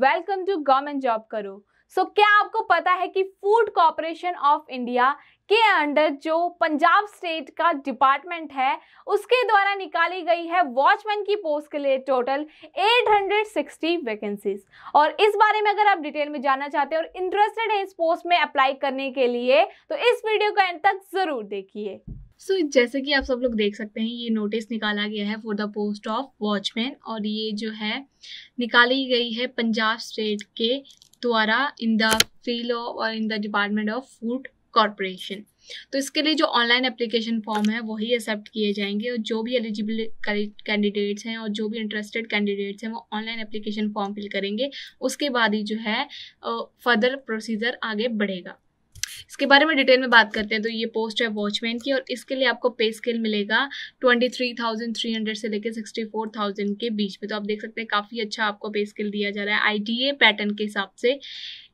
welcome to government job करो सो क्या आपको पता है कि फूड कॉरपोरेशन ऑफ इंडिया के अंडर जो पंजाब स्टेट का डिपार्टमेंट है उसके द्वारा निकाली गई है वॉचमैन की पोस्ट के लिए टोटल 860 वैकेंसीज और इस बारे में अगर आप डिटेल में जानना चाहते हैं और इंटरेस्टेड हैं इस पोस्ट में अप्लाई करने के लिए तो इस वीडियो को एंड तक ज़रूर देखिए सो so, जैसे कि आप सब लोग देख सकते हैं ये नोटिस निकाला गया है for the post of watchman और ये जो है निकाली गई है पंजाब स्टेट के द्वारा इन द फील्ड और in the department of food corporation तो इसके लिए जो ऑनलाइन एप्लीकेशन फॉर्म है वही एक्सेप्ट किए जाएंगे और जो भी एलिजिबल कैंडिडेट्स हैं और जो भी इंटरेस्टेड कैंडिडेट्स हैं वो ऑनलाइन एप्लीकेशन फॉर्म फिल करेंगे उसके बाद ही जो है फर्दर प्रोसीजर आगे बढ़ेगा इसके बारे में डिटेल में बात करते हैं तो ये पोस्ट है वॉचमैन की और इसके लिए आपको पे स्केल मिलेगा twenty three thousand three hundred से लेकर सिक्सटी फोर थाउजेंड के बीच में तो आप देख सकते हैं काफ़ी अच्छा आपको पे स्केल दिया जा रहा है आई पैटर्न के हिसाब से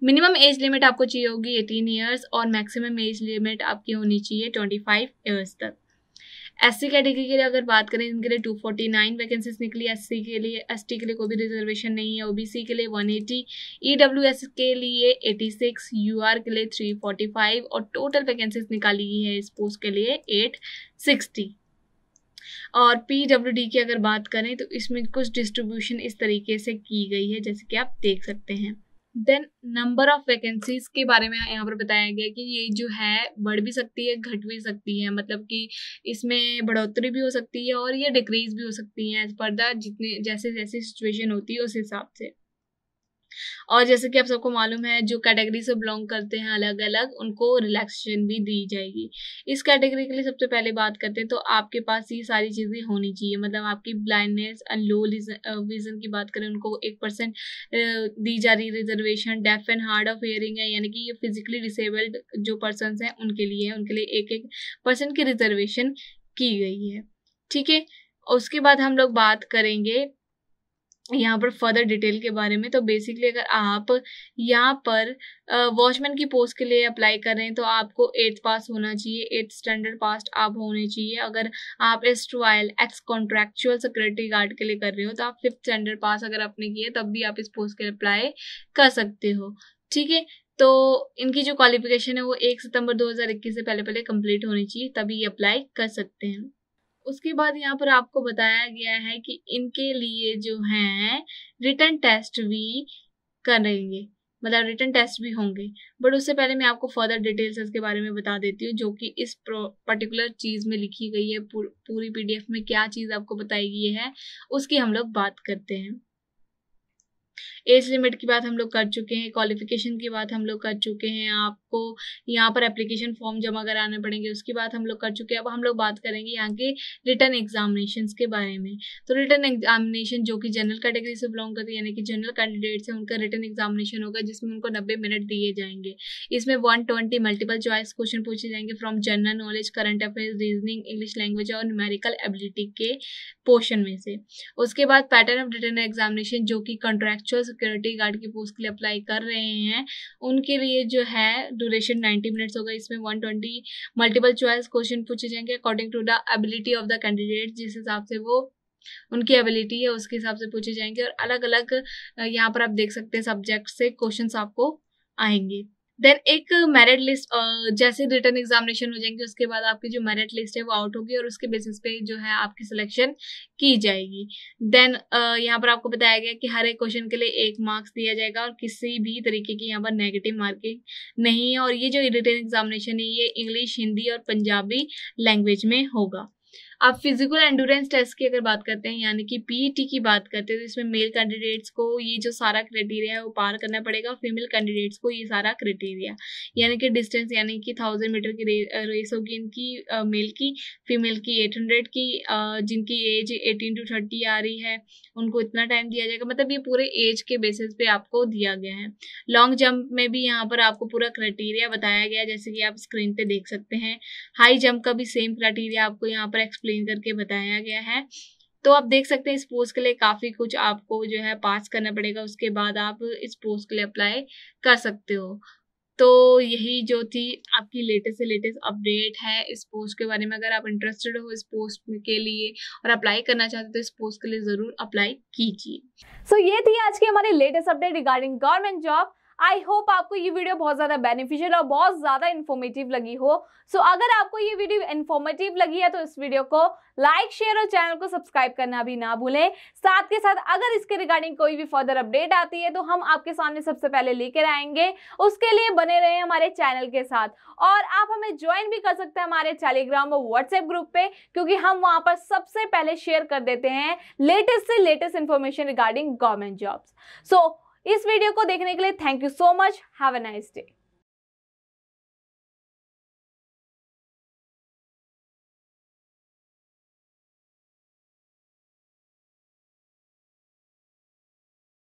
मिनिमम एज लिमिट आपको चाहिए होगी एटीन ईयर्स और मैक्सिमम एज लिमिट आपकी होनी चाहिए ट्वेंटी फाइव ईयर्स तक एस कैटेगरी के लिए अगर बात करें इनके लिए 249 वैकेंसीज निकली एस के लिए एस के लिए कोई भी रिजर्वेशन नहीं है ओबीसी के लिए 180 एस e के लिए 86 यूआर के लिए 345 और टोटल वैकेंसीज निकाली गई है इस पोस्ट के लिए 860 और डी की अगर बात करें तो इसमें कुछ डिस्ट्रीब्यूशन इस तरीके से की गई है जैसे कि आप देख सकते हैं देन नंबर ऑफ वैकेंसीज के बारे में यहाँ पर बताया गया कि ये जो है बढ़ भी सकती है घट भी सकती है मतलब कि इसमें बढ़ोतरी भी हो सकती है और ये डिक्रीज भी हो सकती है एज पर द जितने जैसे जैसे सिचुएशन होती है उस हिसाब से और जैसे कि आप सबको मालूम है जो कैटेगरी से बिलोंग करते हैं अलग अलग उनको रिलैक्सेशन भी दी जाएगी इस कैटेगरी के लिए सबसे पहले बात करते हैं तो आपके पास ये सारी चीज़ें होनी चाहिए मतलब आपकी ब्लाइंडनेस एंड लो विजन की बात करें उनको एक परसेंट दी जा रही reservation deaf and hard of hearing है यानी कि ये फिजिकली डिसेबल्ड जो पर्सन हैं उनके लिए उनके लिए एक एक परसेंट की रिजर्वेशन की गई है ठीक है उसके बाद हम लोग बात करेंगे यहाँ पर फर्दर डिटेल के बारे में तो बेसिकली अगर आप यहाँ पर वॉचमैन की पोस्ट के लिए अप्लाई कर रहे हैं तो आपको एट्थ पास होना चाहिए एट्थ स्टैंडर्ड पास आप होने चाहिए अगर आप एस ट्रायल एक्स कॉन्ट्रेक्चुअल सिक्योरिटी गार्ड के लिए कर रहे हो तो आप फिफ्थ स्टैंडर्ड पास अगर आपने किए तब भी आप इस पोस्ट के लिए अप्लाई कर सकते हो ठीक है तो इनकी जो क्वालिफिकेशन है वो एक सितंबर 2021 से पहले पहले कंप्लीट होनी चाहिए तभी अप्लाई कर सकते हैं उसके बाद यहाँ पर आपको बताया गया है कि इनके लिए जो है रिटर्न टेस्ट भी करेंगे मतलब रिटर्न टेस्ट भी होंगे बट उससे पहले मैं आपको फर्दर डिटेल्स इसके बारे में बता देती हूँ जो कि इस पर्टिकुलर चीज़ में लिखी गई है पूर, पूरी पीडीएफ में क्या चीज़ आपको बताई गई है उसकी हम लोग बात करते हैं एज लिमिट की बात हम लोग कर चुके हैं क्वालिफिकेशन की बात हम लोग कर चुके हैं आपको यहाँ पर एप्लीकेशन फॉर्म जमा कराने पड़ेंगे उसकी बात हम लोग कर चुके हैं अब हम लोग बात करेंगे यहाँ के रिटर्न एग्जामिनेशन के बारे में तो रिटर्न एग्जामिनेशन जो कि जनरल कैटेगरी से बिलोंग करती है यानी कि जनरल कैंडिडेट है उनका रिटर्न एग्जामिनेशन होगा जिसमें उनको नब्बे मिनट दिए जाएंगे इसमें one twenty multiple choice question पूछे जाएंगे from general knowledge current affairs reasoning English language और न्यूमेरिकल एबिलिटी के पोर्शन में से उसके बाद पैटर्न ऑफ रिटर्न एग्जामिनेशन जो कि कॉन्ट्रेक्चुअल सिक्योरिटी गार्ड की पोस्ट के लिए अप्लाई कर रहे हैं उनके लिए जो है ड्यूरेशन 90 मिनट्स होगा इसमें one twenty multiple choice question पूछे जाएंगे according to the ability of the candidate जिस हिसाब से वो उनकी एबिलिटी है उसके हिसाब से पूछे जाएंगे और अलग अलग यहाँ पर आप देख सकते हैं सब्जेक्ट से क्वेश्चन आपको आएंगे देन एक मेरिट लिस्ट जैसे रिटर्न एग्जामिनेशन हो जाएंगे उसके बाद आपकी जो मेरिट लिस्ट है वो आउट होगी और उसके बेसिस पे जो है आपकी सिलेक्शन की जाएगी देन यहाँ पर आपको बताया गया कि हर एक क्वेश्चन के लिए एक मार्क्स दिया जाएगा और किसी भी तरीके की यहाँ पर नेगेटिव मार्किंग नहीं है और ये जो रिटर्न एग्जामिनेशन है ये इंग्लिश हिंदी और पंजाबी लैंग्वेज में होगा आप फिजिकल एंडोरेंस टेस्ट की अगर बात करते हैं यानी कि पीईटी e की बात करते हैं तो इसमें मेल कैंडिडेट्स को ये जो सारा क्राइटेरिया है वो पार करना पड़ेगा फीमेल कैंडिडेट्स को ये सारा क्राइटेरिया यानी कि डिस्टेंस यानी कि थाउजेंड मीटर की रेस होगी इनकी मेल की फीमेल की एट हंड्रेड की जिनकी एज एटीन टू थर्टी आ रही है उनको इतना टाइम दिया जाएगा मतलब ये पूरे एज के बेसिस पे आपको दिया गया है लॉन्ग जंप में भी यहाँ पर आपको पूरा क्राइटेरिया बताया गया है जैसे कि आप स्क्रीन पर देख सकते हैं हाई जंप का भी सेम क्राइटेरिया आपको यहाँ पर पर एक्सप्लेन करके बताया गया है तो आप देख सकते हैं इस पोस्ट के लिए काफ़ी कुछ आपको जो है पास करना पड़ेगा उसके बाद आप इस पोस्ट के लिए अप्लाई कर सकते हो तो यही जो थी आपकी लेटेस्ट से लेटेस्ट अपडेट है इस पोस्ट के बारे में अगर आप इंटरेस्टेड हो इस पोस्ट के लिए और अप्लाई करना चाहते हो तो इस पोस्ट के लिए ज़रूर अप्लाई कीजिए सो so, ये थी आज की हमारी latest update regarding government job I hope आपको ये वीडियो बहुत ज़्यादा बेनिफिशियल और बहुत ज़्यादा इन्फॉर्मेटिव लगी हो सो so, अगर आपको ये वीडियो इन्फॉर्मेटिव लगी है तो इस वीडियो को लाइक शेयर और चैनल को सब्सक्राइब करना भी ना भूलें साथ के साथ अगर इसके रिगार्डिंग कोई भी फर्दर अपडेट आती है तो हम आपके सामने सबसे पहले लेकर आएंगे उसके लिए बने रहे हमारे चैनल के साथ और आप हमें ज्वाइन भी कर सकते हैं हमारे टेलीग्राम और व्हाट्सएप ग्रुप पे क्योंकि हम वहाँ पर सबसे पहले शेयर कर देते हैं लेटेस्ट से latest information regarding government jobs so इस वीडियो को देखने के लिए thank you so much have a nice day